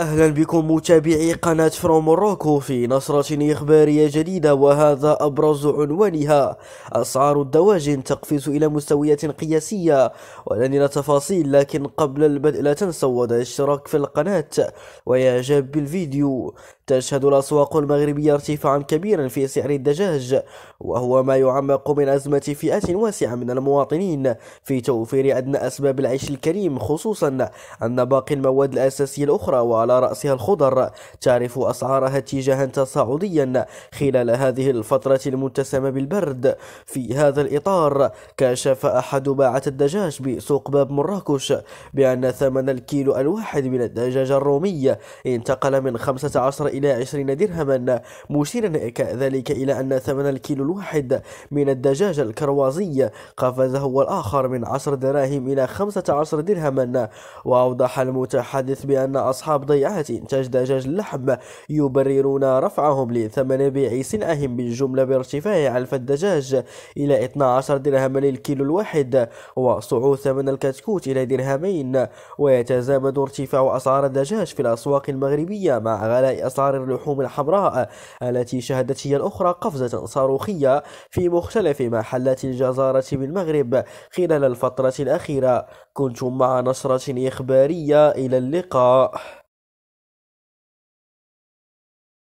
اهلا بكم متابعي قناة فروم روكو في نشرة اخبارية جديدة وهذا ابرز عنوانها اسعار الدواجن تقفز الى مستويات قياسية ولدينا تفاصيل لكن قبل البدء لا تنسوا وضع الاشتراك في القناة واعجاب بالفيديو تشهد الأسواق المغربية ارتفاعا كبيرا في سعر الدجاج وهو ما يعمق من أزمة فئات واسعة من المواطنين في توفير أدنى أسباب العيش الكريم خصوصا أن باقي المواد الأساسية الأخرى وعلى رأسها الخضر تعرف أسعارها اتجاها تصاعديا خلال هذه الفترة المتسمة بالبرد في هذا الإطار كشف أحد باعة الدجاج بسوق باب مراكش بأن ثمن الكيلو الواحد من الدجاج الرومي انتقل من 15 إلى إلى 20 درهما مشيرا كذلك إلى أن ثمن الكيلو الواحد من الدجاج الكروازي قفز هو الآخر من 10 دراهم إلى 15 درهما وأوضح المتحدث بأن أصحاب ضيعات إنتاج دجاج اللحم يبررون رفعهم لثمن بيع سلعهم بالجملة بارتفاع علف الدجاج إلى 12 درهما للكيلو الواحد وصعود ثمن الكتكوت إلى درهمين ويتزامن ارتفاع أسعار الدجاج في الأسواق المغربية مع غلاء أسعار انهار اللحوم الحمراء آه، التي شهدت هي الأخرى قفزة صاروخية في مختلف محلات الجزارة بالمغرب خلال الفترة الأخيرة كنتم مع نصرة إخبارية إلى اللقاء